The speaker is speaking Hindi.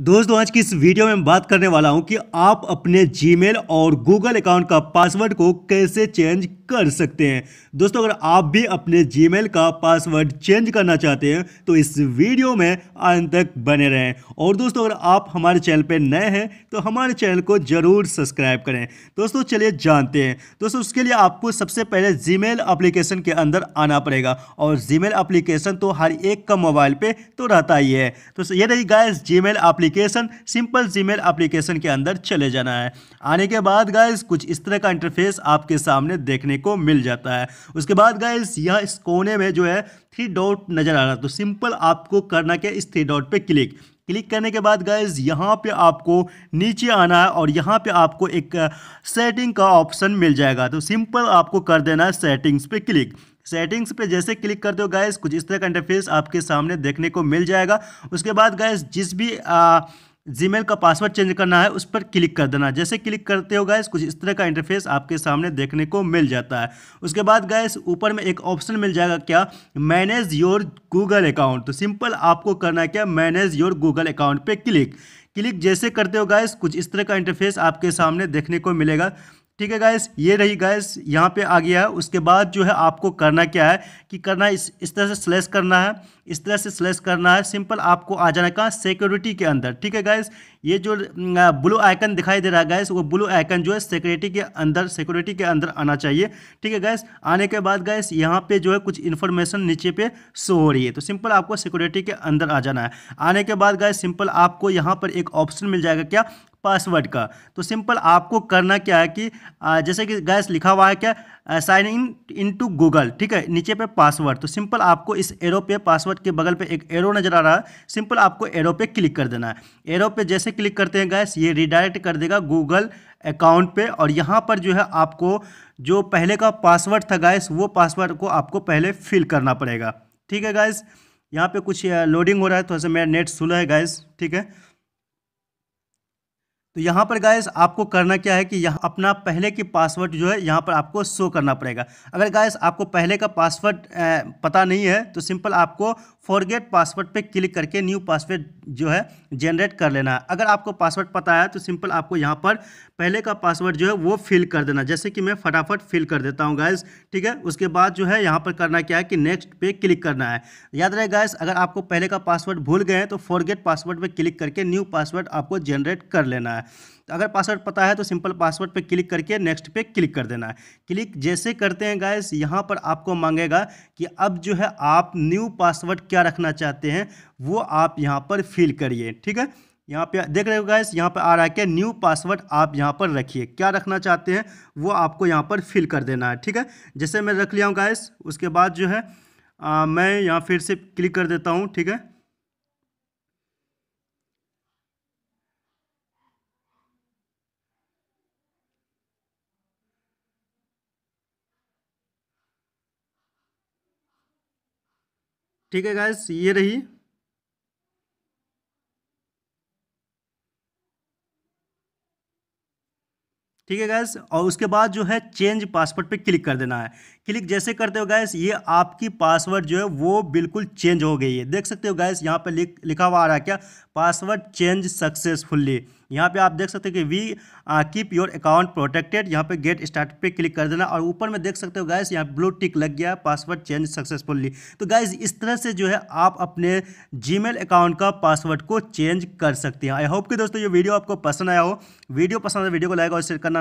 दोस्तों आज की इस वीडियो में बात करने वाला हूं कि आप अपने जीमेल और गूगल अकाउंट का पासवर्ड को कैसे चेंज कर सकते हैं दोस्तों अगर आप भी अपने जीमेल का पासवर्ड चेंज करना चाहते हैं तो इस वीडियो में अंत तक बने रहें और दोस्तों अगर आप हमारे चैनल पर नए हैं तो हमारे चैनल को ज़रूर सब्सक्राइब करें दोस्तों चलिए जानते हैं दोस्तों उसके लिए आपको सबसे पहले जीमेल अप्लीकेशन के अंदर आना पड़ेगा और जीमेल अप्लीकेशन तो हर एक का मोबाइल पर तो रहता ही है तो ये रही गाय जीमेल एप्ली एप्लीकेशन सिंपल जीमेल एप्लीकेशन के अंदर चले जाना है आने के बाद गाइज कुछ इस तरह का इंटरफेस आपके सामने देखने को मिल जाता है उसके बाद गाइज यह इस कोने में जो है थ्री डॉट नज़र आ रहा है तो सिंपल आपको करना क्या इस थ्री डॉट पर क्लिक क्लिक करने के बाद गाइज यहाँ पे आपको नीचे आना है और यहाँ पे आपको एक सेटिंग uh, का ऑप्शन मिल जाएगा तो सिंपल आपको कर देना है सेटिंग्स पे क्लिक सेटिंग्स पे जैसे क्लिक करते हो गाइस कुछ इस तरह का इंटरफेस आपके सामने देखने को मिल जाएगा उसके बाद गाइस जिस भी आ, जीमेल का पासवर्ड चेंज करना है उस पर क्लिक कर देना जैसे क्लिक करते हो गैस कुछ इस तरह का इंटरफेस आपके सामने देखने को मिल जाता है उसके बाद गैस ऊपर में एक ऑप्शन मिल जाएगा क्या मैनेज योर गूगल अकाउंट तो सिंपल आपको करना है क्या मैनेज योर गूगल अकाउंट पे क्लिक क्लिक जैसे करते हो गैस कुछ इस तरह का इंटरफेस आपके सामने देखने को मिलेगा ठीक है गाइस ये रही गाइस यहाँ पे आ गया है उसके बाद जो है आपको करना क्या है कि करना इस इस तरह से स्लेस करना है इस तरह से स्लेस करना है सिंपल आपको आ जाना कहाँ सिक्योरिटी के अंदर ठीक है गाइस ये जो ब्लू आइकन दिखाई दे रहा है गाइस वो ब्लू आइकन जो है सिक्योरिटी के अंदर सिक्योरिटी के अंदर आना चाहिए ठीक है गाइस आने के बाद गाइस यहाँ पे जो है कुछ इन्फॉर्मेशन नीचे पे शो हो रही है तो सिंपल आपको सिक्योरिटी के अंदर आ जाना है आने के बाद गाइस सिंपल आपको यहाँ पर एक ऑप्शन मिल जाएगा क्या पासवर्ड का तो सिंपल आपको करना क्या है कि जैसे कि गैस लिखा हुआ है क्या sign in into Google ठीक है नीचे पे पासवर्ड तो सिंपल आपको इस एरो पे पासवर्ड के बगल पे एक एरो नज़र आ रहा है सिंपल आपको एरो पे क्लिक कर देना है एरो पे जैसे क्लिक करते हैं गैस ये रिडायरेक्ट कर देगा गूगल अकाउंट पे और यहाँ पर जो है आपको जो पहले का पासवर्ड था गैस वो पासवर्ड को आपको पहले फिल करना पड़ेगा ठीक है गैस यहाँ पर कुछ लोडिंग हो रहा है थोड़ा सा मेरा नेट सुलह है गैस ठीक है तो यहाँ पर गायस आपको करना क्या है कि यहाँ अपना पहले की पासवर्ड जो है यहाँ पर आपको शो करना पड़ेगा अगर गायस आपको पहले का पासवर्ड पता नहीं है तो सिंपल आपको फॉरगेट पासवर्ड पे क्लिक करके न्यू पासवर्ड जो है जनरेट कर लेना है अगर आपको पासवर्ड पता है तो सिंपल आपको यहाँ पर पहले का पासवर्ड जो है वो फिल कर देना जैसे कि मैं फटाफट फिल कर देता हूँ गाइज ठीक है उसके बाद जो है यहाँ पर करना क्या है कि नेक्स्ट पे क्लिक करना है याद रहे गाइज अगर आपको पहले का पासवर्ड भूल गए तो फॉरगेट पासवर्ड पर क्लिक करके न्यू पासवर्ड आपको जनरेट कर लेना है अगर पासवर्ड पता है तो सिंपल पासवर्ड पे क्लिक करके नेक्स्ट पे क्लिक कर देना है क्लिक जैसे करते हैं गाइस यहाँ पर आपको मांगेगा कि अब जो है आप न्यू पासवर्ड क्या रखना चाहते हैं वो आप यहाँ पर फिल करिए ठीक है यहाँ पे देख रहे हो गाइस यहाँ पे आ रहा है कि न्यू पासवर्ड आप यहाँ पर रखिए क्या रखना चाहते हैं वो आपको यहाँ पर फिल कर देना है ठीक है जैसे मैं रख लिया हूँ गाइस उसके बाद जो है आ, मैं यहाँ फिर से क्लिक कर देता हूँ ठीक है ठीक है गाइस ये रही ठीक है गैस और उसके बाद जो है चेंज पासवर्ड पे क्लिक कर देना है क्लिक जैसे करते हो गैस ये आपकी पासवर्ड जो है वो बिल्कुल चेंज हो गई है देख सकते हो गैस यहाँ पे लिख लिखा हुआ आ रहा है क्या पासवर्ड चेंज सक्सेसफुल्ली यहाँ पे आप देख सकते हो कि we keep your account protected यहाँ पे गेट स्टार्ट पे क्लिक कर देना और ऊपर में देख सकते हो गैस यहाँ ब्लू टिक लग गया पासवर्ड चेंज सक्सेसफुल्ली तो गैस इस तरह से जो है आप अपने जी अकाउंट का पासवर्ड को चेंज कर सकते हैं आई होप कि दोस्तों ये वीडियो आपको पसंद आया हो वीडियो पसंद आया वीडियो तो को लाइक और शेयर करना